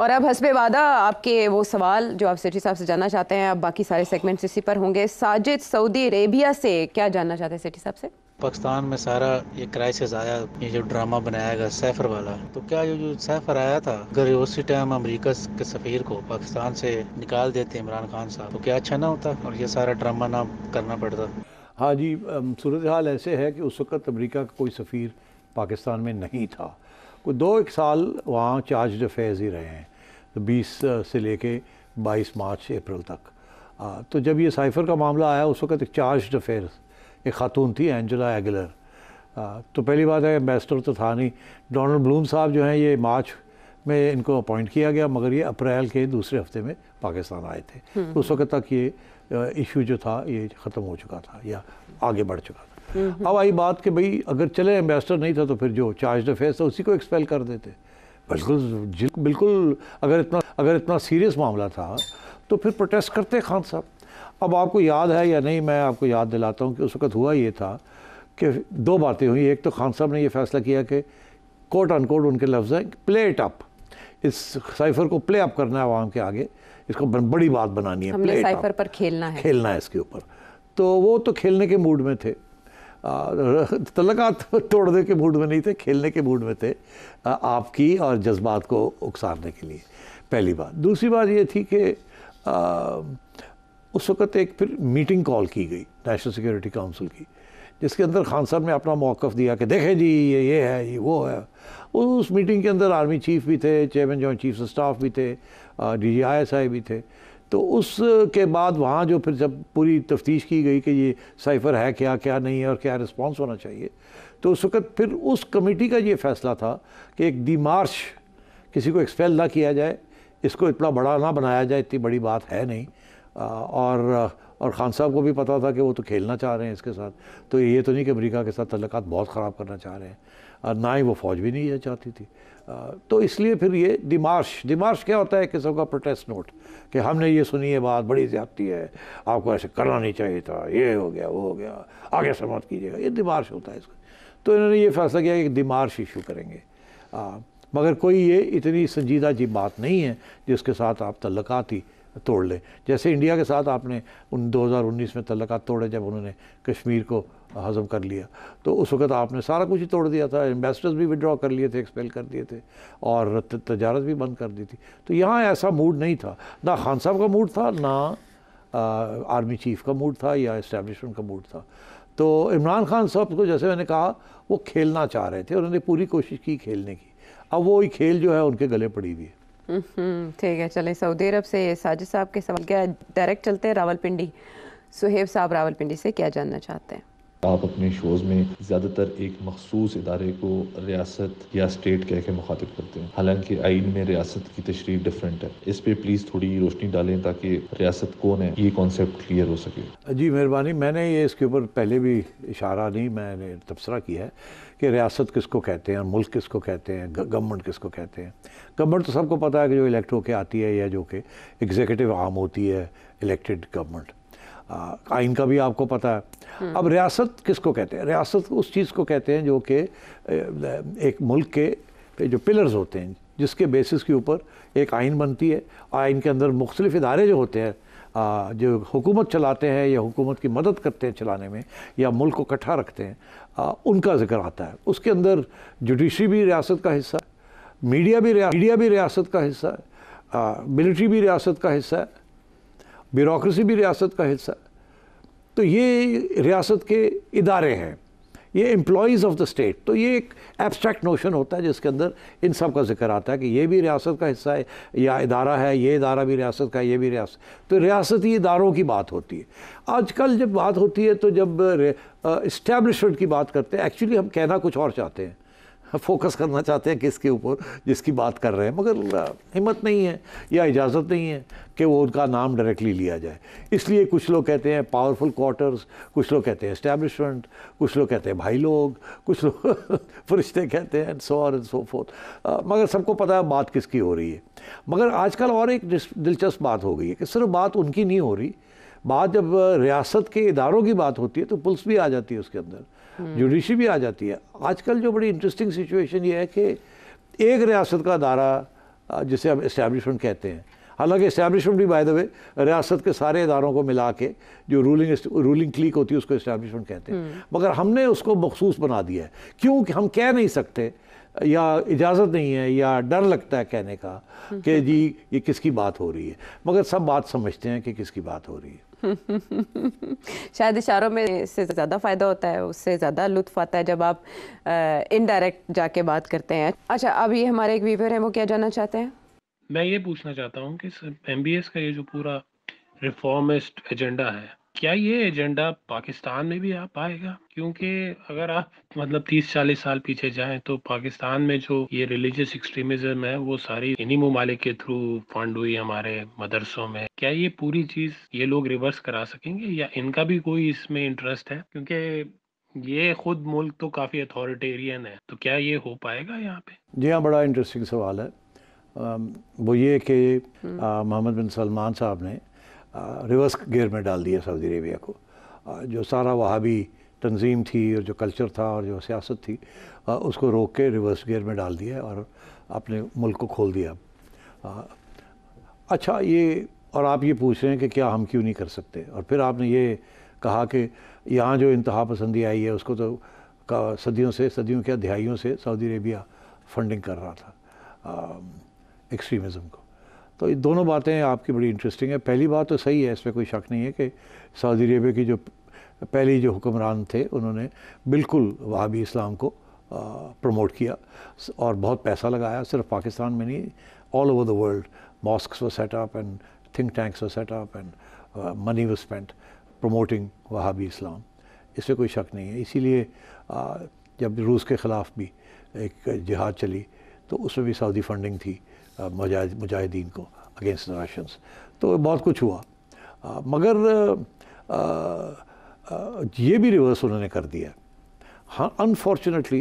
और अब हंसबे वादा आपके वो सवाल जो आप सेठी साहब से जानना चाहते हैं अब बाकी सारे सेगमेंट्स इसी पर होंगे साजिद सऊदी अरेबिया से क्या जानना चाहते हैं सेठी साहब से पाकिस्तान में सारा ये क्राइसिस आया ये जो ड्रामा बनाया गया सैफर वाला तो क्या ये जो सैफर आया था अगर उसी टाइम अमेरिका के सफ़ीर को पाकिस्तान से निकाल देते इमरान खान साहब तो क्या अच्छा ना होता और ये सारा ड्रामा ना करना पड़ता हाँ जी सूरत हाल ऐसे है कि उस वक्त अमरीका का कोई सफ़ीर पाकिस्तान में नहीं था वो दो एक साल वहाँ चार्ज अफेयर्स ही रहे हैं तो बीस से लेके बाईस मार्च अप्रैल तक आ, तो जब ये साइफर का मामला आया उस वक्त एक चार्ज अफेयर्स एक खातून थी एंजला एगलर आ, तो पहली बात है एम्बेसडर तो था नहीं डोनल्ड ब्लूम साहब जो हैं ये मार्च में इनको अपॉइंट किया गया मगर ये अप्रैल के दूसरे हफ्ते में पाकिस्तान आए थे तो उस वक्त तक ये इशू जो था ये ख़त्म हो चुका था या आगे बढ़ चुका था अब आई बात कि भाई अगर चले एम्बेसडर नहीं था तो फिर जो चार्ज अफेयर था उसी को एक्सपेल कर देते बिल्कुल बिल्कुल अगर इतना अगर इतना सीरियस मामला था तो फिर प्रोटेस्ट करते खान साहब अब आपको याद है या नहीं मैं आपको याद दिलाता हूँ कि उस वक्त हुआ ये था कि दो बातें हुई एक तो खान साहब ने ये फैसला किया कि कोट अन उनके लफ्ज़ हैं प्ले इट अप इस साइफर को प्ले अप करना है आवाम के आगे इसको बड़ी बात बनानी है प्ले साइफर पर खेलना है खेलना है इसके ऊपर तो वो तो खेलने के मूड में थे तलका तो तोड़ने के मूड में नहीं थे खेलने के मूड में थे आपकी और जज्बात को उकसारने के लिए पहली बात दूसरी बात ये थी कि उस वक़्त एक फिर मीटिंग कॉल की गई नेशनल सिक्योरिटी काउंसिल की जिसके अंदर खान साहब ने अपना मौक़ दिया कि देखें जी ये ये है ये वो है उस मीटिंग के अंदर आर्मी चीफ भी थे chairman joint chief of staff भी थे D G I S I भी थे तो उसके बाद वहाँ जो फिर जब पूरी तफ्तीश की गई कि ये साइफ़र है क्या क्या नहीं है और क्या रिस्पॉन्स होना चाहिए तो उस वक़्त फिर उस कमेटी का ये फ़ैसला था कि एक डी मार्च किसी को एक्सपेल ना किया जाए इसको इतना बड़ा ना बनाया जाए इतनी बड़ी बात है नहीं आ, और और ख़ान साहब को भी पता था कि वो तो खेलना चाह रहे हैं इसके साथ तो ये तो नहीं कि अमरीका के साथ तल्लत बहुत ख़राब करना चाह रहे हैं ना ही वो फौज भी नहीं चाहती थी तो इसलिए फिर ये दिमार्श दिमार्श क्या होता है किसी का प्रोटेस्ट नोट कि हमने ये सुनी है बात बड़ी ज्यादती है आपको ऐसे करना नहीं चाहिए था ये हो गया वो हो गया आगे से मत कीजिएगा ये दिमार्श होता है इसका तो इन्होंने ये फैसला किया कि दिमार्श इशू करेंगे आ, मगर कोई ये इतनी संजीदा जी बात नहीं है जिसके साथ आप तल्लक ही तोड़ लें जैसे इंडिया के साथ आपने उन 2019 में तल्लक तोड़े जब उन्होंने कश्मीर को हज़म कर लिया तो उस वक्त आपने सारा कुछ ही तोड़ दिया था एम्बेसडर्स भी विड्रॉ कर लिए थे एक्सपेल कर दिए थे और तजारत भी बंद कर दी थी तो यहाँ ऐसा मूड नहीं था ना खान साहब का मूड था ना आर्मी चीफ का मूड था या इस्टेबलिशमेंट का मूड था तो इमरान खान साहब को जैसे मैंने कहा वो खेलना चाह रहे थे उन्होंने पूरी कोशिश की खेलने की अब वो खेल जो है उनके गले पड़ी हुई है हम्म, ठीक है चलें सऊदी अरब से साजिद साहब के सवाल क्या डायरेक्ट चलते हैं रावलपिंडी सुहेब साहब रावलपिंडी से क्या जानना चाहते हैं आप अपने शोज़ में ज़्यादातर एक मखसूस इदारे को रियासत या स्टेट कह के मुखातिब करते हैं हालांकि आइन में रियासत की तशरीफ डिफरेंट है इस पे प्लीज़ थोड़ी रोशनी डालें ताकि रियासत कौन है ये कॉन्सेप्ट क्लियर हो सके जी मेहरबानी मैंने ये इसके ऊपर पहले भी इशारा नहीं मैंने तबसरा किया है कि रियासत किसको कहते हैं मुल्क किसको कहते हैं गवर्नमेंट किसको कहते हैं गवर्नमेंट तो सबको पता है कि जो इलेक्ट होके आती है या जो कि एग्जीक्यूटिव आम होती है इलेक्टेड गवर्नमेंट आइन का भी आपको पता है हम्म। अब रियासत किसको कहते हैं रियासत उस चीज़ को कहते हैं जो कि एक मुल्क के जो पिलर्स होते हैं जिसके बेसिस के ऊपर एक आइन बनती है आइन के अंदर मुख्तलिफ इदारे जो होते हैं जो हुकूमत चलाते हैं या हुकूमत की मदद करते हैं चलाने में या मुल्क को इकट्ठा रखते हैं उनका जिक्र आता है उसके अंदर जुडिशरी भी रियासत का हिस्सा है मीडिया भी मीडिया भी रियासत का हिस्सा है मिलिट्री भी रियासत का हिस्सा है ब्यूरोसी भी रियासत का हिस्सा है तो ये रियासत के इदारे हैं ये एम्प्लॉयज़ ऑफ द स्टेट तो ये एक एब्स्ट्रैक्ट नोशन होता है जिसके अंदर इन सब का जिक्र आता है कि ये भी रियासत का हिस्सा है या इदारा है ये इदारा भी रियासत का है ये भी रियासत तो रियासती इदारों की बात होती है आजकल जब बात होती है तो जब इस्टेब्लिशमेंट की बात करते हैं एक्चुअली हम कहना कुछ और चाहते हैं फोकस करना चाहते हैं किसके ऊपर जिसकी बात कर रहे हैं मगर हिम्मत नहीं है या इजाज़त नहीं है कि वो उनका नाम डायरेक्टली लिया जाए इसलिए कुछ लोग कहते हैं पावरफुल क्वार्टर्स कुछ लोग कहते हैं इस्टेब्लिशमेंट कुछ लोग कहते हैं भाई लोग कुछ लोग फरिश्ते कहते हैं सो और सो फोर्थ मगर सबको पता है बात किसकी हो रही है मगर आजकल और एक दिलचस्प बात हो गई है कि सिर्फ बात उनकी नहीं हो रही बात जब रियासत के इदारों की बात होती है तो पुलिस भी आ जाती है उसके अंदर जुडिशरी भी आ जाती है आजकल जो बड़ी इंटरेस्टिंग सिचुएशन ये है कि एक रियासत का अदारा जिसे हम इस्टेब्लिशमेंट कहते हैं हालांकि इस्टेब्लिशमेंट भी बाय द वे रियासत के सारे इदारों को मिला के जो रूलिंग रूलिंग क्लिक होती है उसको इस्टेब्लिशमेंट कहते हैं हम्म। मगर हमने उसको मखसूस बना दिया है क्योंकि हम कह नहीं सकते या इजाज़त नहीं है या डर लगता है कहने का हम्म। कि जी ये किसकी बात हो रही है मगर सब बात समझते हैं कि किसकी बात हो रही है शायद इशारों में इससे ज़्यादा फ़ायदा होता है उससे ज़्यादा लुत्फ आता है जब आप इनडायरेक्ट जाके बात करते हैं अच्छा अब ये हमारे एक वीवर हैं वो क्या जानना चाहते हैं मैं ये पूछना चाहता हूँ कि एम का ये जो पूरा रिफॉर्मिस्ट एजेंडा है क्या ये एजेंडा पाकिस्तान में भी आ पाएगा क्योंकि अगर आप मतलब 30-40 साल पीछे जाएं तो पाकिस्तान में जो ये रिलीजियस एक्सट्रीमिज्म है वो सारी इन्हीं ममालिक के थ्रू फंड हुई हमारे मदरसों में क्या ये पूरी चीज़ ये लोग रिवर्स करा सकेंगे या इनका भी कोई इसमें इंटरेस्ट है क्योंकि ये खुद मुल्क तो काफ़ी अथॉरिटेरियन है तो क्या ये हो पाएगा यहाँ पे जी हाँ बड़ा इंटरेस्टिंग सवाल है वो ये कि मोहम्मद बिन सलमान साहब ने रिवर्स गेयर में डाल दिया सऊदी अरेबिया को जो सारा वहाँ भी तंजीम थी और जो कल्चर था और जो सियासत थी उसको रोक के रिवर्स गेयर में डाल दिया और अपने मुल्क को खोल दिया अच्छा ये और आप ये पूछ रहे हैं कि क्या हम क्यों नहीं कर सकते और फिर आपने ये कहा कि यहाँ जो इंतहा पसंदी आई है उसको तो का सदियों से सदियों के अध्यायों से सऊदी अरेबिया फंडिंग कर रहा था एक्सट्रीमिज़म को तो ये दोनों बातें आपकी बड़ी इंटरेस्टिंग है पहली बात तो सही है इसमें कोई शक नहीं है कि सऊदी अरेबिया की जो पहली जो हुक्मरान थे उन्होंने बिल्कुल वहाबी इस्लाम को प्रमोट किया और बहुत पैसा लगाया सिर्फ पाकिस्तान में नहीं all over the world mosque were set up and think tanks were set up and money was spent promoting Wahhabi Islam इसमें कोई शक नहीं है इसीलिए जब रूस के ख़िलाफ़ भी एक जिहाद चली तो उसमें भी सऊदी फंडिंग थी मुजाहिदीन को अगेंस्ट द तो बहुत कुछ हुआ आ, मगर आ, आ, ये भी रिवर्स उन्होंने कर दिया हाँ अनफॉर्चुनेटली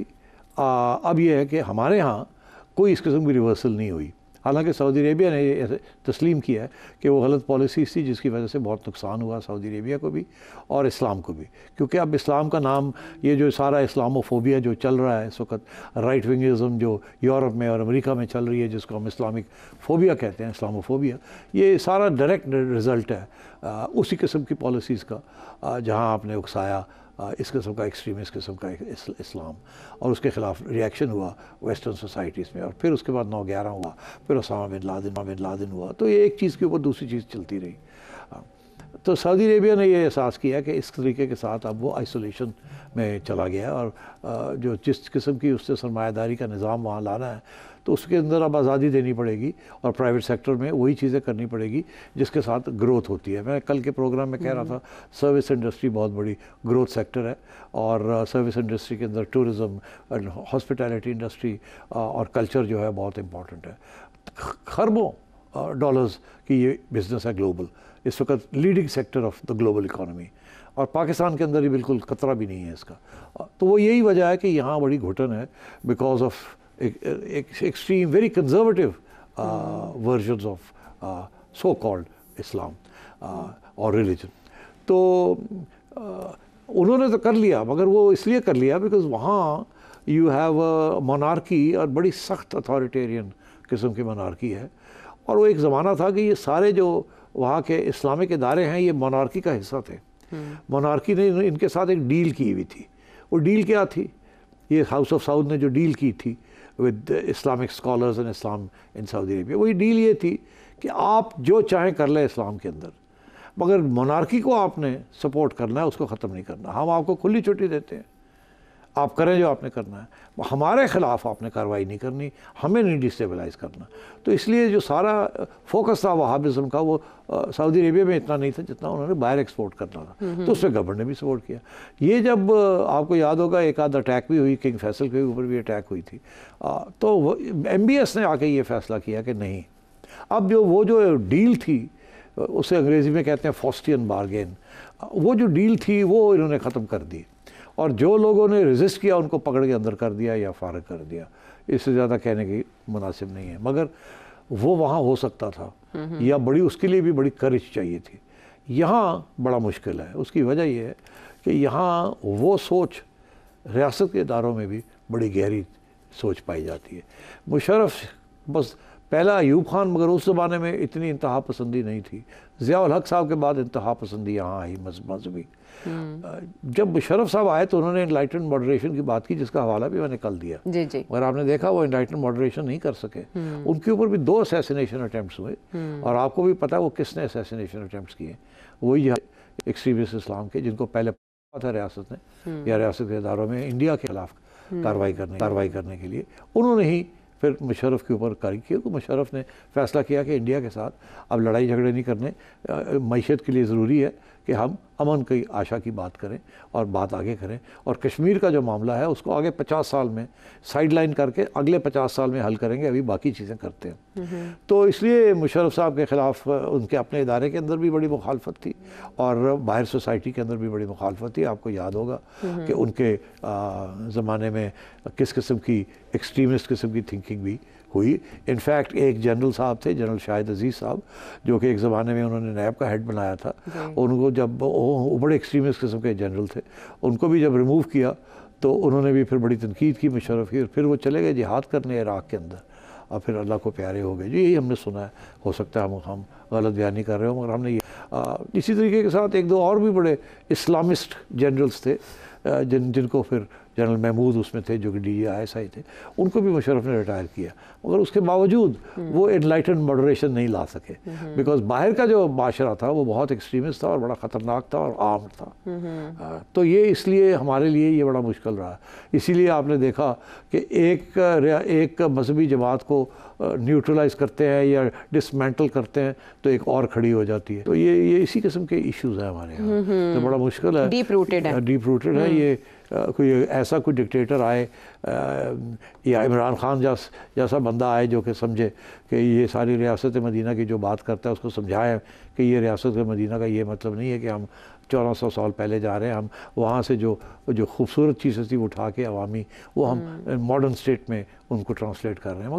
अब यह है कि हमारे यहाँ कोई इस किस्म की रिवर्सल नहीं हुई हालांकि सऊदी अरेबिया ने तस्लीम किया है कि वो गलत पॉलिसीज़ थी जिसकी वजह से बहुत नुकसान हुआ सऊदी अरेबिया को भी और इस्लाम को भी क्योंकि अब इस्लाम का नाम ये जो सारा इस्लामोफोबिया जो चल रहा है इस वक्त राइट विंगज़म जो यूरोप में और अमेरिका में चल रही है जिसको हम इस्लामिक फ़ोबिया कहते हैं इस्लामोफोबिया ये सारा डायरेक्ट रिज़ल्ट है आ, उसी किस्म की पॉलिसीज़ का जहाँ आपने उकसाया Uh, इस किस्म का एक्सट्रीम इस किस्म का इस्लाम और उसके ख़िलाफ़ रिएक्शन हुआ वेस्टर्न सोसाइटीज़ में और फिर उसके बाद नौ ग्यारह हुआ फिर उसामा बिन लादिन बिन लादिन हुआ तो ये एक चीज़ के ऊपर दूसरी चीज़ चलती रही हाँ। तो सऊदी अरेबिया ने ये एहसास किया कि इस तरीके के साथ अब वो आइसोलेशन में चला गया और जो जिस किस्म की उससे सरमायादारी का निज़ाम वहाँ लाना है तो उसके अंदर अब आज़ादी देनी पड़ेगी और प्राइवेट सेक्टर में वही चीज़ें करनी पड़ेगी जिसके साथ ग्रोथ होती है मैं कल के प्रोग्राम में कह रहा हम्म। था सर्विस इंडस्ट्री बहुत बड़ी ग्रोथ सेक्टर है और सर्विस इंडस्ट्री के अंदर टूरिज़म एंड हॉस्पिटैलिटी इंडस्ट्री और कल्चर जो है बहुत इम्पॉर्टेंट है खरबों डॉलर्स की ये बिज़नेस है ग्लोबल इस वक्त leading sector of the global economy और पाकिस्तान के अंदर ही बिल्कुल खतरा भी नहीं है इसका तो वो यही वजह है कि यहाँ बड़ी घुटन है because of extreme very conservative version of so called Islam और रिलीजन तो uh, उन्होंने तो कर लिया मगर वो इसलिए कर लिया बिकॉज वहाँ यू हैव मोनार्की और बड़ी सख्त अथॉरिटेरियन किस्म की मोनार्की है और वो एक ज़माना था कि ये सारे जो uh, वहाँ के इस्लामिक इदारे हैं ये मोनार्की का हिस्सा थे मोनार्की ने इनके साथ एक डील की हुई थी वो डील क्या थी ये हाउस ऑफ साउद ने जो डील की थी with Islamic scholars and Islam in Saudi Arabia वही डील ये थी कि आप जो चाहें कर लें इस्लाम के अंदर मगर मोनार्की को आपने सपोर्ट करना है उसको ख़त्म नहीं करना हम आपको खुली छुट्टी देते हैं आप करें जो आपने करना है हमारे ख़िलाफ़ आपने कार्रवाई नहीं करनी हमें नहीं डिस्टेबलाइज करना तो इसलिए जो सारा फोकस था वहाबिज़म का वो सऊदी अरेबिया में इतना नहीं था जितना उन्होंने बाहर एक्सपोर्ट करना था हम्म, तो हम्म। उसमें गवर्नमेंट ने भी सपोर्ट किया ये जब आपको याद होगा एक आध अटैक भी हुई किंग फैसल के ऊपर भी अटैक हुई थी आ, तो एम ने आके ये फैसला किया कि नहीं अब जो वो जो डील थी उसे अंग्रेज़ी में कहते हैं फॉस्टियन बारगेन वो जो डील थी वो इन्होंने ख़त्म कर दी और जो लोगों ने रजिस्ट किया उनको पकड़ के अंदर कर दिया या फारग कर दिया इससे ज़्यादा कहने की मुनासिब नहीं है मगर वो वहाँ हो सकता था या बड़ी उसके लिए भी बड़ी करज चाहिए थी यहाँ बड़ा मुश्किल है उसकी वजह यह है कि यहाँ वो सोच रियासत के इदारों में भी बड़ी गहरी सोच पाई जाती है मुशरफ बस पहला अयूब खान मगर उस ज़माने में इतनी इंतहा पसंदी नहीं थी ज़ियाल हक साहब के बाद इंतहा पसंदी यहाँ आई मजहबी हम्म। जब मुशरफ साहब आए तो उन्होंने इनलाइटेंड मॉडरेशन की बात की जिसका हवाला भी मैंने कल दिया जी जी मगर आपने देखा वो इनलाइटेंड मॉडरेशन नहीं कर सके हम्म। उनके ऊपर भी दो असैसिनेशन अटैम्प्ट हुए हम्म। और आपको भी पता वो किसने असैसिनेशन अटैम्प्ट किए वही एक्सट्रीमिस्ट इस्लाम के जिनको पहले पता था रियासत ने या रियासत के इदारों में इंडिया के खिलाफ कार्रवाई करने कार्रवाई करने के लिए उन्होंने ही फिर मुशरफ के ऊपर कार्य किया तो मुशरफ ने फैसला किया कि इंडिया के साथ अब लड़ाई झगड़े नहीं करने मीशत के लिए ज़रूरी है कि हम अमन की आशा की बात करें और बात आगे करें और कश्मीर का जो मामला है उसको आगे पचास साल में साइड लाइन करके अगले पचास साल में हल करेंगे अभी बाकी चीज़ें करते हैं हम्म, हम्म। तो इसलिए मुशरफ साहब के ख़िलाफ़ उनके अपने इदारे के अंदर भी बड़ी मुखालफत थी और बाहर सोसाइटी के अंदर भी बड़ी मुखालफत थी आपको याद होगा हम्म, कि उनके ज़माने में किस किस्म की एक्सट्रीमिस्ट किस्म की थिंकिंग भी हुई इनफैक्ट एक जनरल साहब थे जनरल शाहिद अजीज़ साहब जो कि एक ज़माने में उन्होंने नैब का हेड बनाया था उनको जब वो बड़े एक्सट्रीमिस्ट किस्म के जनरल थे उनको भी जब रिमूव किया तो उन्होंने भी फिर बड़ी तनकीद की मुशरफ की और फिर वो चले गए जिहाद करने इराक़ के अंदर और फिर अल्लाह को प्यारे हो गए जी यही हमने सुना है हो सकता है हम हम गलत बयानी कर रहे हो मगर हमने ये इसी तरीके के साथ एक दो और भी बड़े इस्लामिस्ट जनरल्स थे जिन जिनको फिर जनरल महमूद उसमें थे जो कि डी आई आई थे उनको भी मुशरफ ने रिटायर किया मगर उसके बावजूद हम्म। वो एनलाइटन मॉडरेशन नहीं ला सके बिकॉज हम्म। बाहर का जो माशरा था वो बहुत एक्सट्रीमिस्ट था और बड़ा ख़तरनाक था और आम था हम्म। आ, तो ये इसलिए हमारे लिए ये बड़ा मुश्किल रहा इसीलिए आपने देखा कि एक एक मजहबी जमात को न्यूट्रलाइज करते हैं या डिसमेंटल करते हैं तो एक और खड़ी हो जाती है तो ये ये इसी किस्म के इश्यूज हैं हमारे यहाँ तो बड़ा मुश्किल है डीप रूटेड है डीप रूटेड है ये कोई ऐसा कोई डिक्टेटर आए या इमरान खान जैस जैसा बंदा आए जो कि समझे कि ये सारी रियासत मदीना की जो बात करता है उसको समझाए कि ये रियासत मदीना का ये मतलब नहीं है कि हम चौदह सौ साल पहले जा रहे हैं हम वहाँ से जो जो खूबसूरत चीज़ें थी उठा के अवामी वो हम मॉडर्न हम्म। स्टेट में उनको ट्रांसलेट कर रहे हैं